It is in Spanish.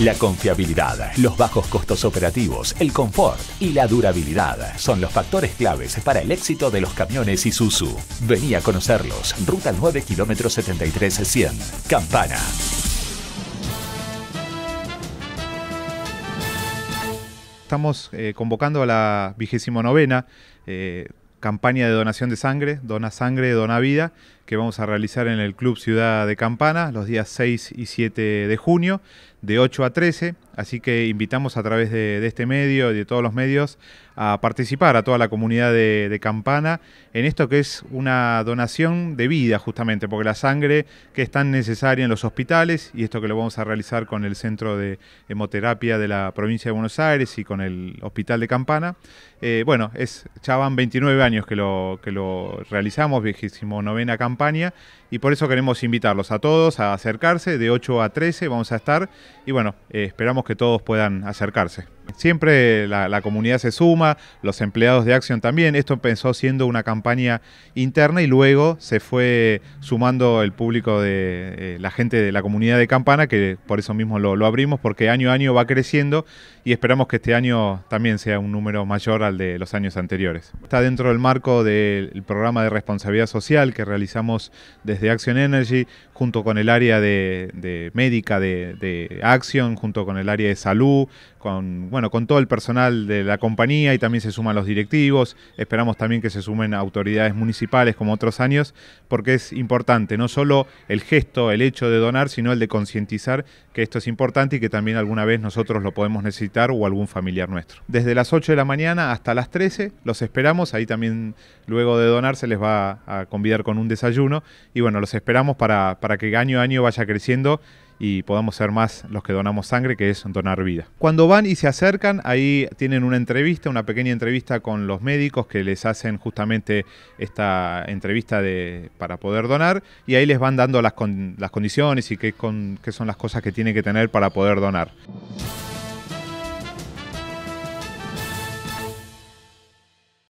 La confiabilidad, los bajos costos operativos, el confort y la durabilidad son los factores claves para el éxito de los camiones Isuzu. Vení a conocerlos. Ruta 9 kilómetro 73 100. Campana. Estamos eh, convocando a la vigésimo novena eh, campaña de donación de sangre, Dona Sangre, Dona Vida, que vamos a realizar en el Club Ciudad de Campana los días 6 y 7 de junio, de 8 a 13. Así que invitamos a través de, este medio y de todos los medios a participar a toda la comunidad de, Campana en esto que es una donación de vida, justamente, porque la sangre que es tan necesaria en los hospitales y esto que lo vamos a realizar con el Centro de Hemoterapia de la provincia de Buenos Aires y con el Hospital de Campana. Eh, bueno, es, ya van 29 años que lo, que lo realizamos, viejísimo, novena campana y por eso queremos invitarlos a todos a acercarse, de 8 a 13 vamos a estar y bueno, eh, esperamos que todos puedan acercarse. Siempre la, comunidad se suma, los empleados de Action también. Esto empezó siendo una campaña interna y luego se fue sumando el público de eh, la gente de la comunidad de Campana, que por eso mismo lo, abrimos, porque año a año va creciendo y esperamos que este año también sea un número mayor al de los años anteriores. Está dentro del marco del programa de responsabilidad social que realizamos desde Action Energy, junto con el área de, médica de, de Action, junto con el área de salud, con, bueno, con todo el personal de la compañía y también se suman los directivos. Esperamos también que se sumen autoridades municipales como otros años, porque es importante no solo el gesto, el hecho de donar, sino el de concientizar que esto es importante y que también alguna vez nosotros lo podemos necesitar o algún familiar nuestro. Desde las 8 de la mañana hasta las 13 los esperamos, ahí también luego de donar se les va a convidar con un desayuno y bueno, los esperamos para, para que año a año vaya creciendo y podamos ser más los que donamos sangre, que es donar vida. Cuando van y se acercan, ahí tienen una entrevista, una pequeña entrevista con los médicos que les hacen justamente esta entrevista de, para poder donar y ahí les van dando las, las condiciones y qué, con, qué son las cosas que tienen que tener para poder donar.